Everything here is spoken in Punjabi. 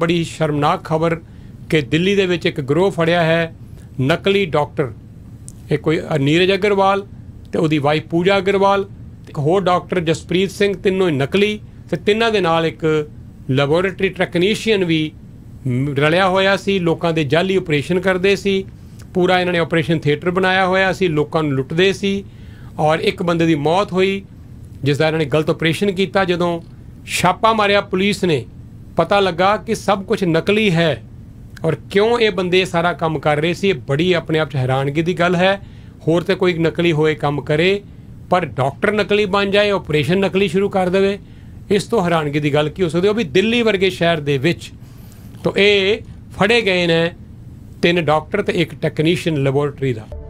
ਬੜੀ ਸ਼ਰਮਨਾਕ ਖਬਰ ਕਿ ਦਿੱਲੀ ਦੇ ਵਿੱਚ ਇੱਕ ਗਰੋਹ ਫੜਿਆ ਹੈ ਨਕਲੀ ਡਾਕਟਰ ਇਹ ਕੋਈ ਨੀਰਜ ਅਗਰਵਾਲ ਤੇ ਉਹਦੀ ਵਾਈਫ ਪੂਜਾ ਅਗਰਵਾਲ ਇੱਕ ਹੋਰ ਡਾਕਟਰ ਜਸਪ੍ਰੀਤ ਸਿੰਘ ਤਿੰਨੋਂ ਹੀ ਨਕਲੀ ਤੇ ਤਿੰਨਾਂ ਦੇ ਨਾਲ ਇੱਕ ਲੈਬੋਰੇਟਰੀ ਟੈਕਨੀਸ਼ੀਅਨ ਵੀ ਰਲਿਆ ਹੋਇਆ ਸੀ ਲੋਕਾਂ ਦੇ ਜਾਲੀ ਆਪਰੇਸ਼ਨ ਕਰਦੇ ਸੀ ਪੂਰਾ ਇਹਨਾਂ ਨੇ ਆਪਰੇਸ਼ਨ ਥੀਏਟਰ ਬਣਾਇਆ ਹੋਇਆ ਸੀ ਲੋਕਾਂ ਨੂੰ ਲੁੱਟਦੇ ਸੀ ਔਰ ਇੱਕ ਬੰਦੇ ਦੀ ਮੌਤ ਹੋਈ ਜਿਸ ਦਾ ਇਹਨਾਂ ਨੇ ਗਲਤ ਆਪਰੇਸ਼ਨ ਕੀਤਾ ਜਦੋਂ ਛਾਪਾ ਮਾਰਿਆ ਪੁਲਿਸ ਨੇ ਪਤਾ ਲੱਗਾ ਕਿ ਸਭ ਕੁਝ ਨਕਲੀ ਹੈ ਔਰ ਕਿਉਂ ਇਹ ਬੰਦੇ ਸਾਰਾ ਕੰਮ ਕਰ ਰਹੇ ਸੀ ਇਹ ਬੜੀ ਆਪਣੇ ਆਪ 'ਚ ਹੈਰਾਨਗੀ ਦੀ ਗੱਲ ਹੈ ਹੋਰ ਤੇ ਕੋਈ ਨਕਲੀ ਹੋਏ ਕੰਮ ਕਰੇ ਪਰ ਡਾਕਟਰ ਨਕਲੀ ਬਣ ਜਾਏ ਆਪਰੇਸ਼ਨ ਨਕਲੀ ਸ਼ੁਰੂ ਕਰ ਦੇਵੇ ਇਸ ਤੋਂ ਹੈਰਾਨਗੀ ਦੀ ਗੱਲ ਕੀ ਹੋ ਸਕਦੀ ਉਹ ਵੀ ਦਿੱਲੀ ਵਰਗੇ ਸ਼ਹਿਰ ਦੇ ਵਿੱਚ ਤੋਂ ਇਹ ਫੜੇ ਗਏ ਨੇ ਤਿੰਨ ਡਾਕਟਰ ਤੇ ਇੱਕ ਟੈਕਨੀਸ਼ੀਅਨ ਲੈਬੋਰਟਰੀ ਦਾ